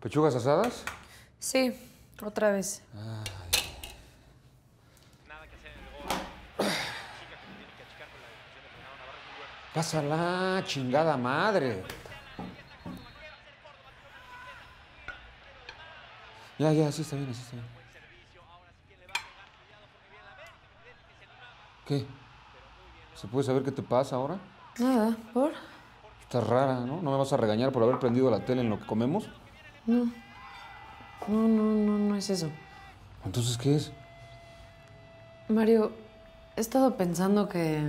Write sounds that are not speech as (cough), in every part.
¿Pechugas asadas? Sí, otra vez. Ay. Pásala, chingada madre. Ya, ya, así está bien, así está bien. ¿Qué? ¿Se puede saber qué te pasa ahora? Nada, ¿por? Estás rara, ¿no? ¿No me vas a regañar por haber prendido la tele en lo que comemos? No. No, no, no, no es eso. Entonces, ¿qué es? Mario, he estado pensando que...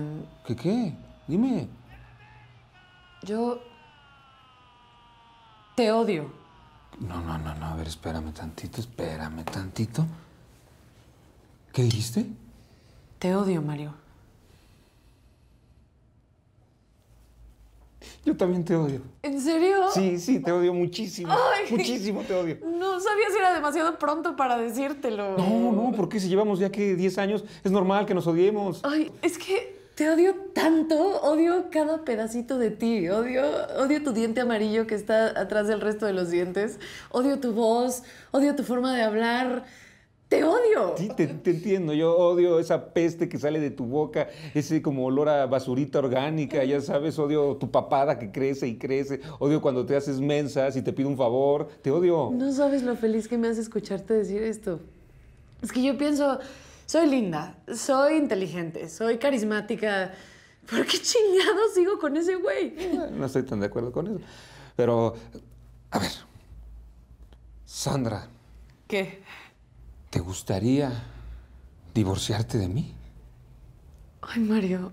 ¿Qué qué? Dime. Yo... Te odio. No, no, no, no. A ver, espérame tantito, espérame tantito. ¿Qué dijiste? Te odio, Mario. Yo también te odio. ¿En serio? Sí, sí, te odio muchísimo. Muchísimo te odio. No sabía si era demasiado pronto para decírtelo. No, no, porque si llevamos ya que 10 años, es normal que nos odiemos. Ay, es que te odio tanto, odio cada pedacito de ti, odio, odio tu diente amarillo que está atrás del resto de los dientes, odio tu voz, odio tu forma de hablar te odio. Sí, te, entiendo. Yo odio esa peste que sale de tu boca, ese como olor a basurita orgánica, ya sabes, odio tu papada que crece y crece, odio cuando te haces mensas y te pido un favor, te odio. No sabes lo feliz que me hace escucharte decir esto. Es que yo pienso, soy linda, soy inteligente, soy carismática. ¿Por qué chingados sigo con ese güey? no estoy tan de acuerdo con eso. Pero, a ver, Sandra. ¿Qué? ¿Te gustaría divorciarte de mí? Ay, Mario,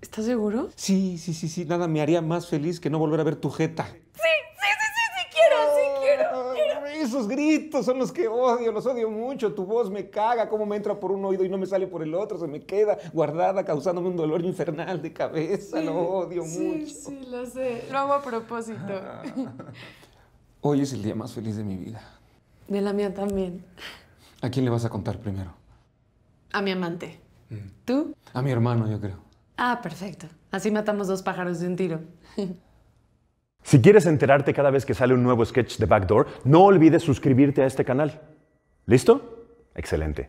¿estás seguro? Sí, sí, sí, sí. Nada me haría más feliz que no volver a ver tu jeta. Sí, sí, sí, sí, sí quiero, sí quiero, Esos gritos son los que odio, los odio mucho. Tu voz me caga, cómo me entra por un oído y no me sale por el otro. Se me queda guardada, causándome un dolor infernal de cabeza. lo odio mucho. Sí, sí, lo sé. Lo hago a propósito. (laughs) Hoy es el día más feliz de mi vida. De la mía también. ¿A quién le vas a contar primero? A mi amante. Mm. ¿Tú? A mi hermano, yo creo. Ah, perfecto. Así matamos dos pájaros de un tiro. (laughs) si quieres enterarte cada vez que sale un nuevo sketch de Backdoor, no olvides suscribirte a este canal. ¿Listo? Excelente.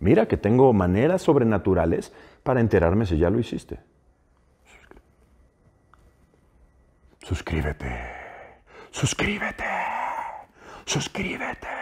Mira que tengo maneras sobrenaturales para enterarme si ya lo hiciste. Suscríbete. Suscríbete. Suscríbete.